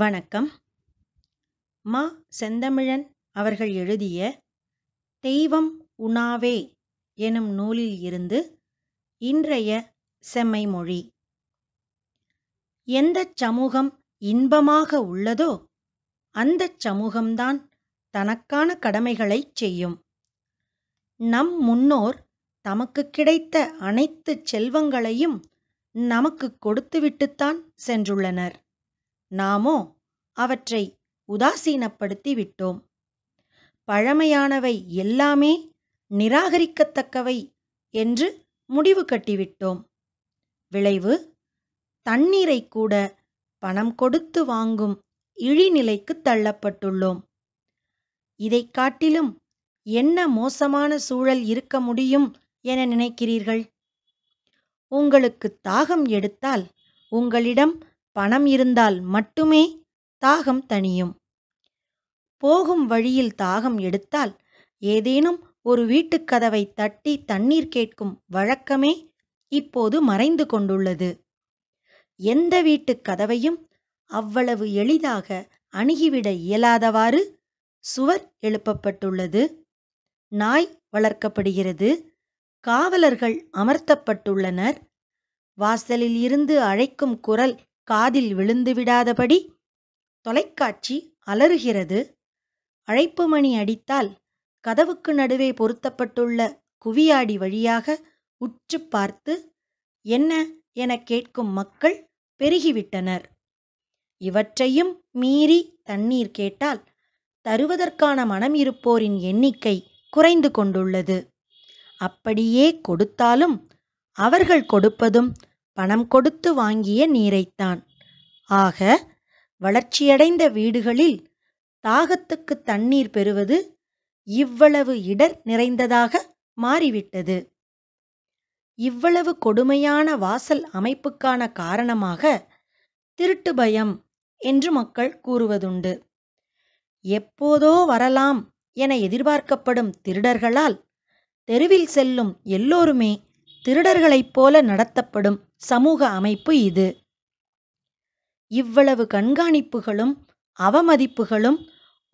வணக்கம் மா செந்தமிழன் அவர்கள் எழுதிய தெய்வம் உணாவே எனும் நூலில் இருந்து இன்றைய செம்மை மொழி எந்த சமூகம் இன்பமாக உள்ளதோ அந்த சமூகம்தான் தனக்கான கடமைகளை செய்யும் நம் முன்னோர் தமக்கு கிடைத்த அனைத்து செல்வங்களையும் நமக்கு கொடுத்துவிட்டுத்தான் சென்றுள்ளனர் நாமோ அவற்றை உதாசீனப்படுத்தி விட்டோம் பழமையானவை எல்லாமே நிராகரிக்கத்தக்கவை என்று முடிவு கட்டிவிட்டோம் விளைவு தண்ணீரை கூட பணம் கொடுத்து வாங்கும் இழிநிலைக்கு தள்ளப்பட்டுள்ளோம் இதைக் காட்டிலும் என்ன மோசமான சூழல் இருக்க முடியும் என நினைக்கிறீர்கள் உங்களுக்கு தாகம் எடுத்தால் உங்களிடம் பணம் இருந்தால் மட்டுமே தாகம் தணியும் போகும் வழியில் தாகம் எடுத்தால் ஏதேனும் ஒரு வீட்டுக் கதவை தட்டி தண்ணீர் கேட்கும் வழக்கமே இப்போது மறைந்து கொண்டுள்ளது எந்த வீட்டுக் கதவையும் அவ்வளவு எளிதாக அணுகிவிட இயலாதவாறு சுவர் எழுப்பப்பட்டுள்ளது நாய் வளர்க்கப்படுகிறது காவலர்கள் அமர்த்தப்பட்டுள்ளனர் வாசலில் இருந்து அழைக்கும் குரல் காதில் விழுந்து விடாதபடி தொலைக்காட்சி அலறுகிறது அழைப்பு மணி அடித்தால் கதவுக்கு நடுவே பொருத்தப்பட்டுள்ள குவியாடி வழியாக உற்று பார்த்து என்ன என கேட்கும் மக்கள் பெருகிவிட்டனர் இவற்றையும் மீறி தண்ணீர் கேட்டால் தருவதற்கான மனம் இருப்போரின் எண்ணிக்கை குறைந்து கொண்டுள்ளது அப்படியே கொடுத்தாலும் அவர்கள் கொடுப்பதும் பணம் கொடுத்து வாங்கிய நீரைத்தான் ஆக வளர்ச்சியடைந்த வீடுகளில் தாகத்துக்கு தண்ணீர் பெறுவது இவ்வளவு இடர் நிறைந்ததாக மாறிவிட்டது இவ்வளவு கொடுமையான வாசல் அமைப்புக்கான காரணமாக திருட்டு பயம் என்று மக்கள் கூறுவதுண்டு எப்போதோ வரலாம் என எதிர்பார்க்கப்படும் திருடர்களால் தெருவில் செல்லும் எல்லோருமே திருடர்களைப் போல நடத்தப்படும் சமூக அமைப்பு இது இவ்வளவு கண்காணிப்புகளும் அவமதிப்புகளும்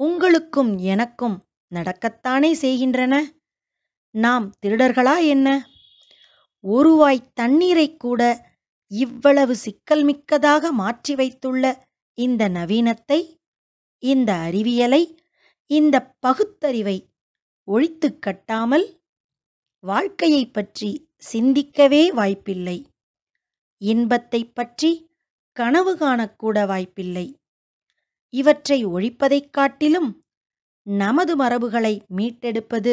உங்களுக்கும் எனக்கும் நடக்கத்தானே செய்கின்றன நாம் திருடர்களா என்ன ஒருவாய் தண்ணீரை கூட இவ்வளவு சிக்கல் மிக்கதாக மாற்றி வைத்துள்ள இந்த நவீனத்தை இந்த அறிவியலை இந்த பகுத்தறிவை ஒழித்து கட்டாமல் வாழ்க்கையை பற்றி சிந்திக்கவே வாய்ப்பில்லை இன்பத்தைப் பற்றி கனவு காணக்கூட வாய்ப்பில்லை இவற்றை ஒழிப்பதைக் காட்டிலும் நமது மரபுகளை மீட்டெடுப்பது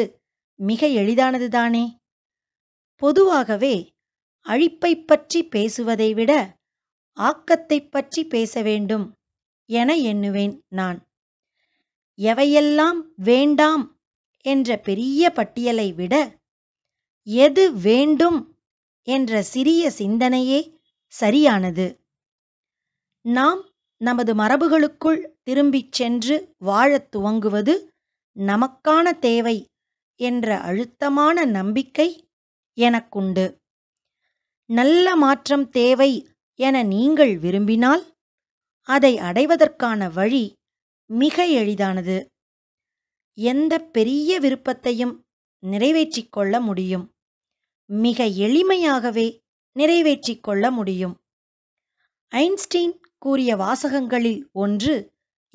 மிக எளிதானதுதானே பொதுவாகவே அழிப்பை பற்றி பேசுவதை விட ஆக்கத்தைப் பற்றி பேச வேண்டும் என எண்ணுவேன் நான் எவையெல்லாம் வேண்டாம் என்ற பெரிய பட்டியலை விட எது வேண்டும் என்ற சிறிய சிந்தனையே சரியானது நாம் நமது மரபுகளுக்குள் திரும்பிச் சென்று வாழத் துவங்குவது நமக்கான தேவை என்ற அழுத்தமான நம்பிக்கை எனக்குண்டு நல்ல மாற்றம் தேவை என நீங்கள் விரும்பினால் அதை அடைவதற்கான வழி மிக எளிதானது எந்த பெரிய விருப்பத்தையும் நிறைவேற்றிக் கொள்ள முடியும் மிக எளிமையாகவே நிறைவேற்றிக் கொள்ள முடியும் ஐன்ஸ்டீன் கூறிய வாசகங்களில் ஒன்று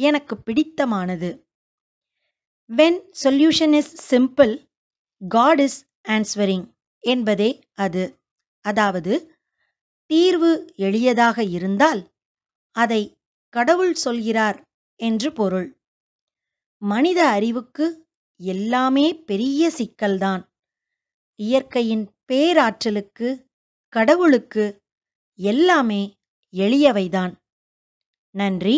எனக்கு பிடித்தமானது when solution is simple God is answering என்பதே அது அதாவது தீர்வு எளியதாக இருந்தால் அதை கடவுள் சொல்கிறார் என்று பொருள் மனித அறிவுக்கு எல்லாமே பெரிய சிக்கல்தான் இயற்கையின் பேராற்றலுக்கு கடவுளுக்கு எல்லாமே எளியவைதான் நன்றி